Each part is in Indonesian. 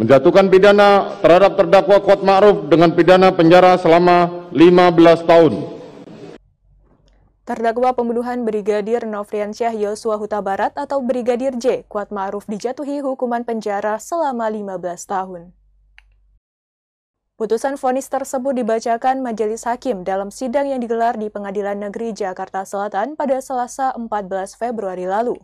menjatuhkan pidana terhadap terdakwa Kuat Ma'ruf dengan pidana penjara selama 15 tahun. Terdakwa pembunuhan Brigadir Nofriansyah Yosua Huta Barat atau Brigadir J, Kuat Ma'ruf dijatuhi hukuman penjara selama 15 tahun. Putusan vonis tersebut dibacakan Majelis Hakim dalam sidang yang digelar di Pengadilan Negeri Jakarta Selatan pada Selasa 14 Februari lalu.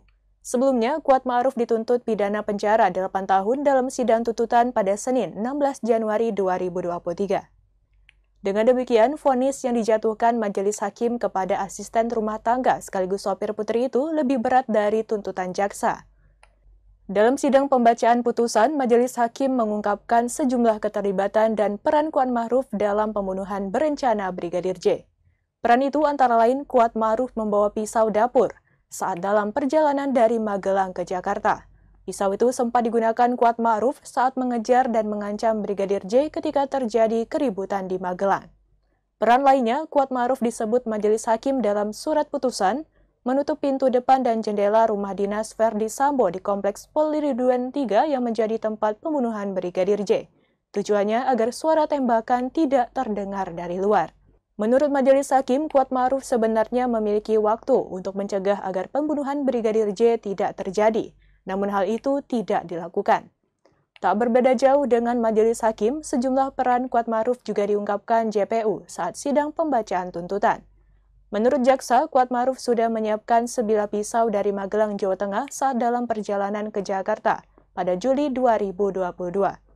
Sebelumnya, Kuat Ma'ruf dituntut pidana penjara 8 tahun dalam sidang tuntutan pada Senin 16 Januari 2023. Dengan demikian, vonis yang dijatuhkan Majelis Hakim kepada asisten rumah tangga sekaligus sopir putri itu lebih berat dari tuntutan jaksa. Dalam sidang pembacaan putusan, Majelis Hakim mengungkapkan sejumlah keterlibatan dan peran Kuat Ma'ruf dalam pembunuhan berencana Brigadir J. Peran itu antara lain Kuat Ma'ruf membawa pisau dapur – saat dalam perjalanan dari Magelang ke Jakarta. Pisau itu sempat digunakan Kuat Ma'ruf saat mengejar dan mengancam Brigadir J ketika terjadi keributan di Magelang. Peran lainnya, Kuat Ma'ruf disebut majelis hakim dalam surat putusan menutup pintu depan dan jendela rumah dinas Verdi Sambo di Kompleks Polri Duren 3 yang menjadi tempat pembunuhan Brigadir J. Tujuannya agar suara tembakan tidak terdengar dari luar. Menurut Majelis Hakim, Kuat Maruf sebenarnya memiliki waktu untuk mencegah agar pembunuhan Brigadir J tidak terjadi, namun hal itu tidak dilakukan. Tak berbeda jauh dengan Majelis Hakim, sejumlah peran Kuat Maruf juga diungkapkan JPU saat sidang pembacaan tuntutan. Menurut jaksa, Kuat Maruf sudah menyiapkan sebilah pisau dari Magelang, Jawa Tengah saat dalam perjalanan ke Jakarta pada Juli 2022.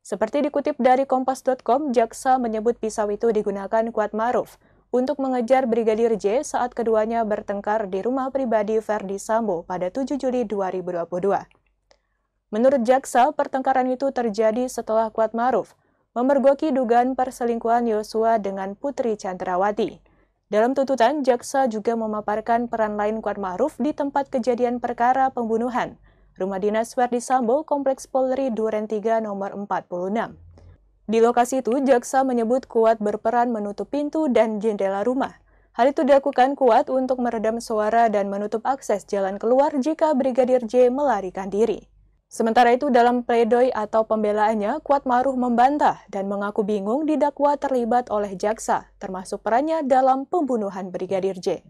Seperti dikutip dari Kompas.com, Jaksa menyebut pisau itu digunakan Kuat Maruf untuk mengejar Brigadir J saat keduanya bertengkar di rumah pribadi Ferdi Sambo pada 7 Juli 2022. Menurut Jaksa, pertengkaran itu terjadi setelah Kuat Maruf memergoki dugaan perselingkuhan Yosua dengan Putri Chandrawati. Dalam tuntutan, Jaksa juga memaparkan peran lain Kuat Maruf di tempat kejadian perkara pembunuhan – Rumah Dinas Verdi Sambo, Kompleks Polri Duren 3 nomor 46. Di lokasi itu, jaksa menyebut kuat berperan menutup pintu dan jendela rumah. Hal itu dilakukan kuat untuk meredam suara dan menutup akses jalan keluar jika Brigadir J melarikan diri. Sementara itu dalam pledoi atau pembelaannya, Kuat maruh membantah dan mengaku bingung didakwa terlibat oleh jaksa, termasuk perannya dalam pembunuhan Brigadir J.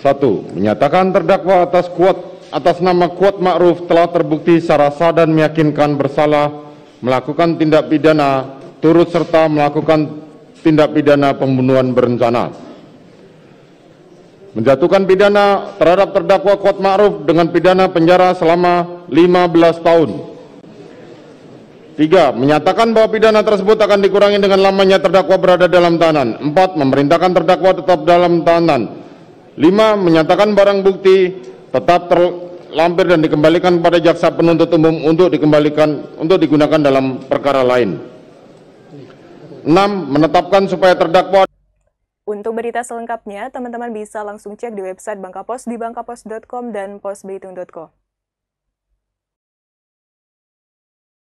Satu, menyatakan terdakwa atas kuat atas nama Kuat Ma'ruf telah terbukti secara sah dan meyakinkan bersalah melakukan tindak pidana turut serta melakukan tindak pidana pembunuhan berencana. Menjatuhkan pidana terhadap terdakwa Kuat Ma'ruf dengan pidana penjara selama 15 tahun. tiga Menyatakan bahwa pidana tersebut akan dikurangi dengan lamanya terdakwa berada dalam tahanan. empat Memerintahkan terdakwa tetap dalam tahanan. lima Menyatakan barang bukti tetap ter lampir dan dikembalikan pada jaksa penuntut umum untuk dikembalikan untuk digunakan dalam perkara lain. 6. Menetapkan supaya terdakwa untuk berita selengkapnya, teman-teman bisa langsung cek di website Bangka Pos di bangkapos.com dan posbelitung.co.